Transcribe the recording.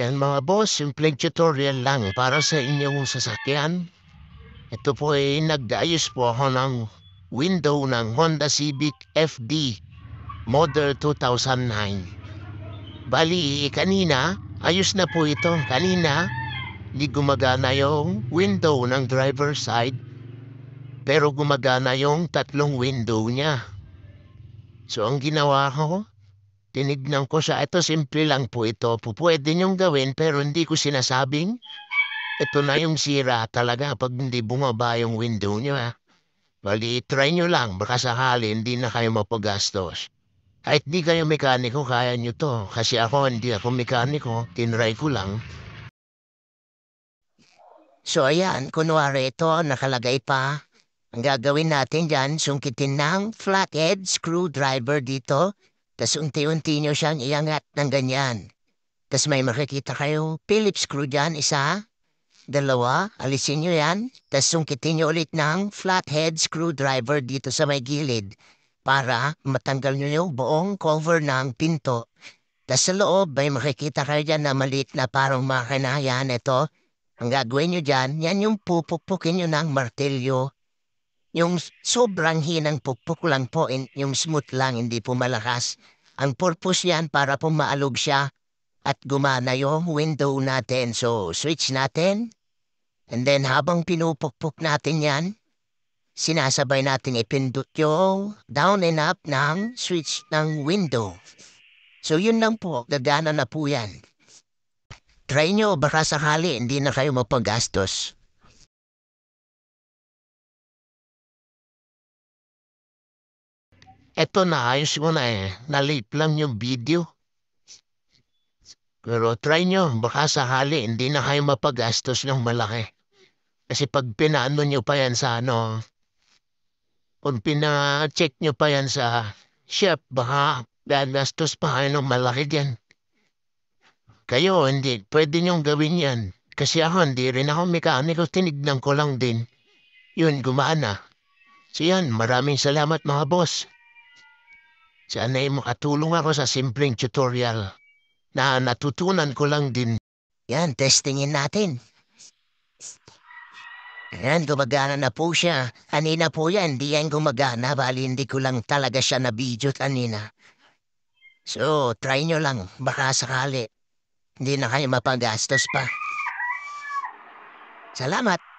Yan mga boss, simpleng tutorial lang para sa inyong sasakyan. Ito po ay nagdaayos po ako ng window ng Honda Civic FD model 2009. Bali, kanina, ayos na po ito. Kanina, di gumagana yung window ng driver's side pero gumagana yung tatlong window niya. So ang ginawa ko, Tinignan ko siya, ito simple lang po ito. Pupwede niyong gawin pero hindi ko sinasabing. Ito na yung sira talaga pag hindi bumaba yung window niyo ha. Bali, try niyo lang, baka sakali hindi na kayo mapagastos. Kahit di kayo mekaniko, kaya niyo to. Kasi ako hindi ako mekaniko, tinry ko lang. So ayan, kunwari ito, nakalagay pa. Ang gagawin natin dyan, sungkitin ng flathead screwdriver dito Tas unti-unti nyo siyang iangat ng ganyan. Tas may makikita kayo, Phillips screw dyan, isa, dalawa, alisin nyo yan. Tapos sungkitin nyo ulit ng flathead screwdriver dito sa may gilid para matanggal nyo yung buong cover ng pinto. Tas sa loob, may makikita kayo dyan na maliit na parang makina yan, ito. Ang gagawin nyo dyan, yan yung pupupukin nyo ng martilyo yung sobrang hinang pukpuk lang po, in, yung smooth lang, hindi po malakas. Ang purpose yan para po maalog siya at gumana yung window natin. So, switch natin. And then habang pinupukpuk natin yan, sinasabay natin ipindot yung down and up ng switch ng window. So, yun lang po. Gagana na po yan. Try nyo, baka sakali, hindi na kayo mapagastos. Eto na, ayos ko na eh. Na-late lang yung video. Pero try nyo, baka sakali hindi na kayo mapagastos ng malaki. Kasi pag pinaano nyo pa yan sa ano, kung pina-check nyo pa yan sa chef, baka gagastos pa kayo ng malaki dyan. Kayo, hindi, pwede nyong gawin yan. Kasi ako, hindi rin ako mekaniko, tinignan ko lang din. Yun, gumana. So yan, maraming salamat mga boss. Sana ay makatulong ako sa simpleng tutorial na natutunan ko lang din. Yan, testingin natin. Yan, gumagana na po siya. Kanina po yan, hindi yan gumagana. Bali, hindi ko lang talaga siya na-video kanina. So, try nyo lang. Baka sakali. Hindi na kayo mapagastos pa. Salamat.